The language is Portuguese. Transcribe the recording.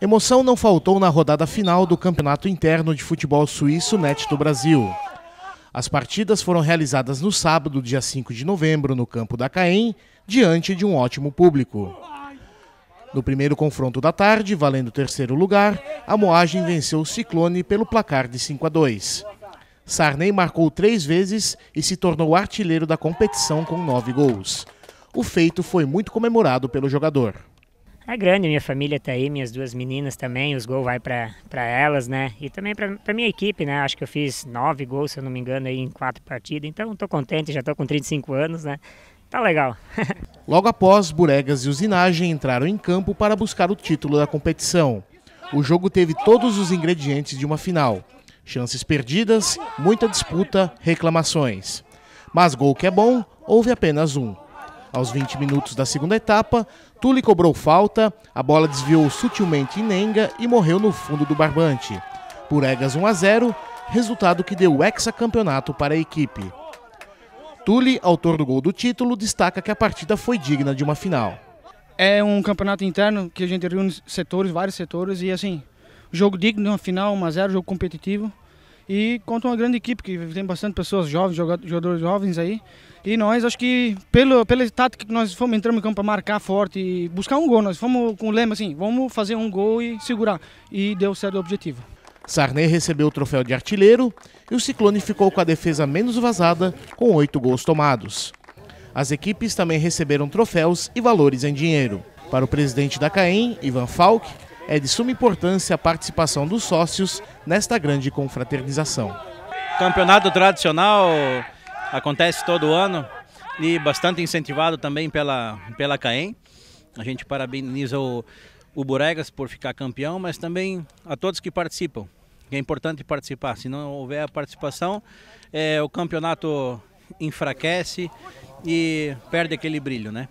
Emoção não faltou na rodada final do Campeonato Interno de Futebol Suíço NET do Brasil. As partidas foram realizadas no sábado, dia 5 de novembro, no campo da Caem, diante de um ótimo público. No primeiro confronto da tarde, valendo terceiro lugar, a Moagem venceu o Ciclone pelo placar de 5 a 2. Sarney marcou três vezes e se tornou artilheiro da competição com nove gols. O feito foi muito comemorado pelo jogador. É grande, minha família tá aí, minhas duas meninas também, os gols vai para elas, né? E também para minha equipe, né? Acho que eu fiz nove gols, se eu não me engano, aí em quatro partidas. Então estou contente, já estou com 35 anos, né? Tá legal. Logo após, Buregas e Usinagem entraram em campo para buscar o título da competição. O jogo teve todos os ingredientes de uma final. Chances perdidas, muita disputa, reclamações. Mas gol que é bom, houve apenas um. Aos 20 minutos da segunda etapa, Tule cobrou falta, a bola desviou sutilmente em Nenga e morreu no fundo do barbante. Por Egas 1 a 0, resultado que deu o hexacampeonato para a equipe. Tule, autor do gol do título, destaca que a partida foi digna de uma final. É um campeonato interno que a gente reúne setores, vários setores, e assim, jogo digno, de uma final 1 a 0, jogo competitivo. E contra uma grande equipe, que tem bastante pessoas jovens, jogadores jovens aí. E nós, acho que, pelo, pela tática que nós fomos entrando em campo para marcar forte e buscar um gol, nós fomos com o lema assim, vamos fazer um gol e segurar. E deu certo o objetivo. Sarney recebeu o troféu de artilheiro e o Ciclone ficou com a defesa menos vazada, com oito gols tomados. As equipes também receberam troféus e valores em dinheiro. Para o presidente da CAEM, Ivan Falk, é de suma importância a participação dos sócios nesta grande confraternização. Campeonato tradicional acontece todo ano e bastante incentivado também pela, pela CAEM. A gente parabeniza o, o Buregas por ficar campeão, mas também a todos que participam. É importante participar. Se não houver a participação, é, o campeonato enfraquece e perde aquele brilho, né?